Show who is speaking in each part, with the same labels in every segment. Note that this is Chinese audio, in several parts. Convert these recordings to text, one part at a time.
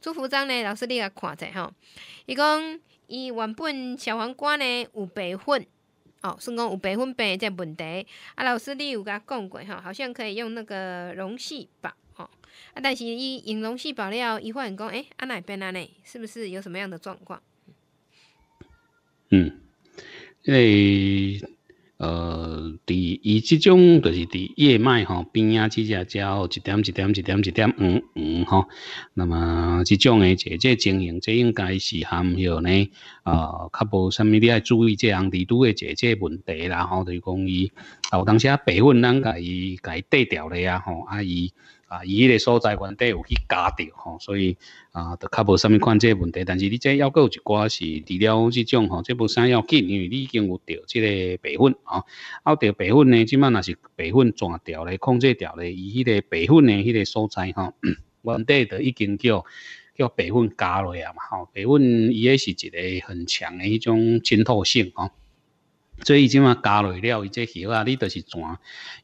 Speaker 1: 朱福章呢？老师你来看者哈，伊讲伊原本小黄瓜呢有白粉，哦，算讲有白粉病这问题。啊，老师你有甲讲过哈，好像可以用那个溶剂宝，哦，啊，但是伊用溶剂宝了，伊发现讲哎，阿奶变阿奶，是不是有什么样的状况？嗯，为呃，伫伊即种，就是伫叶脉吼边啊，即只胶，一点一点一点一点，嗯嗯吼。那么即种诶，姐姐经营，这应该是含许呢，呃，较无啥物，你爱注意这人地都诶，即即问题啦，吼，就讲伊。啊，有当时啊，白粉，咱甲伊甲伊缀掉咧啊，吼，啊伊啊伊迄个所在原底有去加掉，吼，所以啊，就较无物款看个问题。但是你这要阁有一寡是，除了这种吼，这无啥要紧，因为你已经有着即个白粉，吼，啊着白粉呢，即满若是白粉全掉咧，控制掉咧，伊迄个白粉呢，迄个所在吼，原底就已经叫叫白粉加落啊嘛，吼，白粉伊也是一个很强的迄种渗透性，吼。所以，即嘛加落了，伊这肉啊，你都是全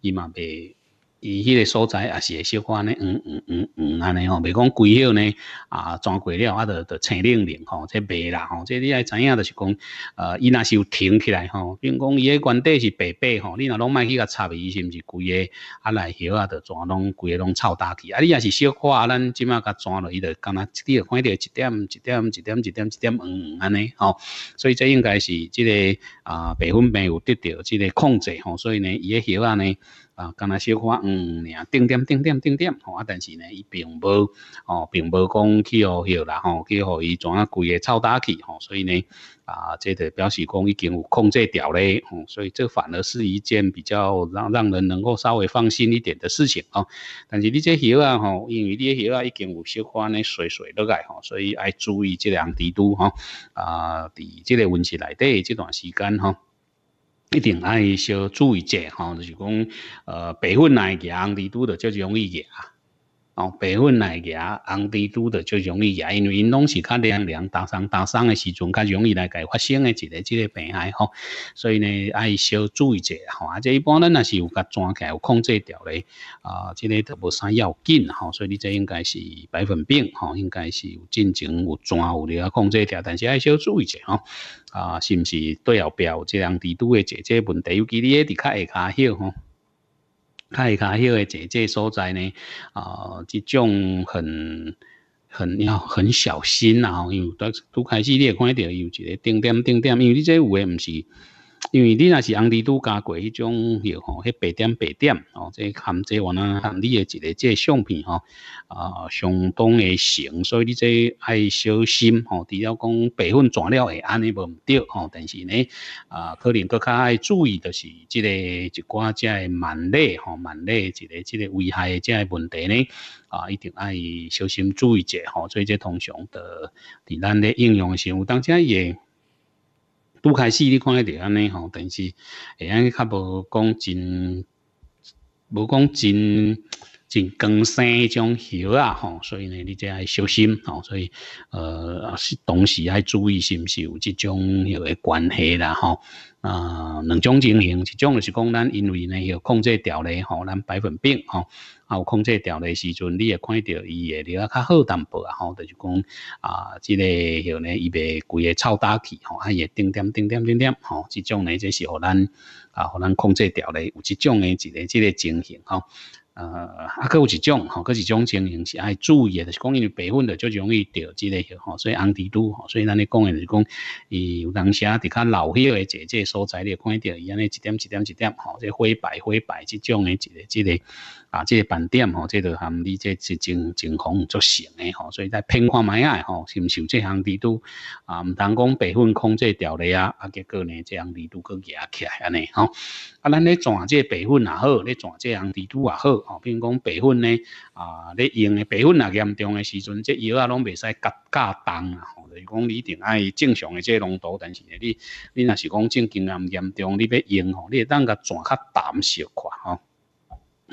Speaker 1: 伊嘛袂。伊迄个所在也是会小可尼，黄黄黄黄安尼吼，未讲规了呢，啊，全过了啊，着着青零零吼，即袂啦吼，即你爱知影，着是讲，呃，伊若是有停起来吼，并讲伊诶原底是白白吼，你若拢卖去甲插伊是毋是规个啊？内叶啊，着全拢规个拢臭大去，啊，你若是小可啊，咱即马甲装落伊着，敢若你着看着一点、一点、一点、一点、一点黄黄安尼吼，所以这应该是即个啊白粉病有得到即个控制吼，所以呢，伊诶叶啊呢。啊，刚才小看，嗯，定点定点定点，吼啊，但是呢，伊并无，哦，并无讲去互迄啦，吼，去互伊怎啊，规个臭焦去，吼，所以呢，啊，即个表示讲已经有控制掉咧，吼，所以这反而是一件比较让让人能够稍微放心一点的事情吼，但是你这鱼啊，吼，因为你这鱼啊，已经有小款呢衰衰落来，吼，所以爱注意这两点都，吼，啊，伫这个温室内底这段时间，吼。一定爱少注意者吼，就是讲呃培训来行，力拄着较少容易啊。哦，白粉奶牙、红地度的就容易牙，因为因拢是较凉凉，打伤打伤的时阵较容易来个发生的一个即个病害吼。所以呢，爱小注意者吼。啊，这一般咱若是有甲抓起来有控制掉咧，啊，这个都无啥要紧吼。所以你这应该是白粉病吼，应该是有进前有抓，有咧啊控制掉，但是爱小注意者吼。啊，是毋是对后边质量地度的这这问题，有几例伫较下卡些吼？较会较迄个坐姐所在呢，啊，即种很很要很小心啦，因为都都开始你会看到有一个定点，定点，因为你这有诶，毋是。因为你若是红地图加过迄种吼，迄白点白点哦，即含即我含你诶一个即个相片吼，啊，相当诶形，所以你即爱小心吼。除了讲备份转了会安尼无毋对吼，但是呢，啊，可能搁较爱注意，就是即个一寡即个蛮劣吼，蛮劣一个即个危害诶即个问题呢，啊，一定爱小心注意者吼。所以即通常伫伫咱的应用上，当下也。拄开始你看得到安尼吼，但是会安尼较无讲真，无讲真。真光生迄种叶啊，吼，所以呢，你就爱小心，吼，所以呃，同时爱注意是毋是有即种有个关系啦，吼，啊，两种情形，一种是讲咱因为呢，有控制调理，吼，咱白粉病，吼，啊，有控制调理时阵，你会看着伊也了较好淡薄啊，吼，就是讲啊，即个吼呢，伊袂规个臭大去吼，啊，伊叮点、叮点、叮点，吼，即种呢，这是互咱啊，互咱控制调理有即种诶一个，即个情形，吼。呃，啊，各有一种，吼，各一种情形是爱注意的，是讲因白混的就容易着即个，吼，所以蜘蛛吼，所以咱咧讲也是讲，伊有当啊，伫较老迄个这个所在会看着伊安尼一点一点一点，吼，这灰白灰白即种的，一个即个。啊，即个斑点吼，即个含你即即情情况作成诶吼，所以在偏看卖啊吼，是毋是有即项力度啊，毋通讲白粉控制掉咧啊，啊，结果呢，即项力度佫加起来安尼吼。啊，咱咧转即白粉也好，咧转即项力度也好，吼，比如讲白粉呢，啊，咧用诶白粉啊严重诶时阵，即药啊拢袂使加加重啊，吼，就是讲你定爱正常诶即浓度，但是你你若是讲正经毋严重，你要用吼，你当甲转较淡小看吼。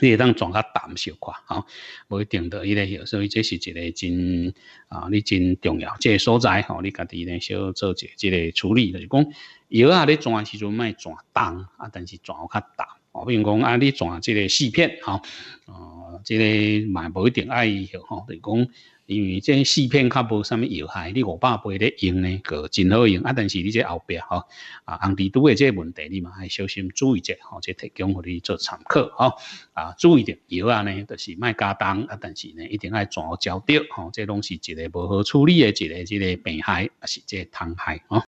Speaker 1: 你当转较淡小块，吼，无一定得伊咧，所以这是一个真啊，你真重要，这个所在吼，你家己咧小做一即个处理，就是讲，以后你转时阵卖转重啊，但是转较淡，比如讲啊，你转即个四片，吼，哦，这个嘛，无一定爱伊吼，就是讲。因为这四片较无啥物有害，你五百杯咧用呢，个真好用啊。但是你这后壁吼，啊，红地毒的这问题，你嘛爱小心注意者，吼，这提供互你做参考吼。啊，注意点药啊呢，就是卖加当啊，但是呢，一定爱怎熬浇掉，吼，这拢是一个无好处理的，一个，一个病害，啊，是这汤害吼。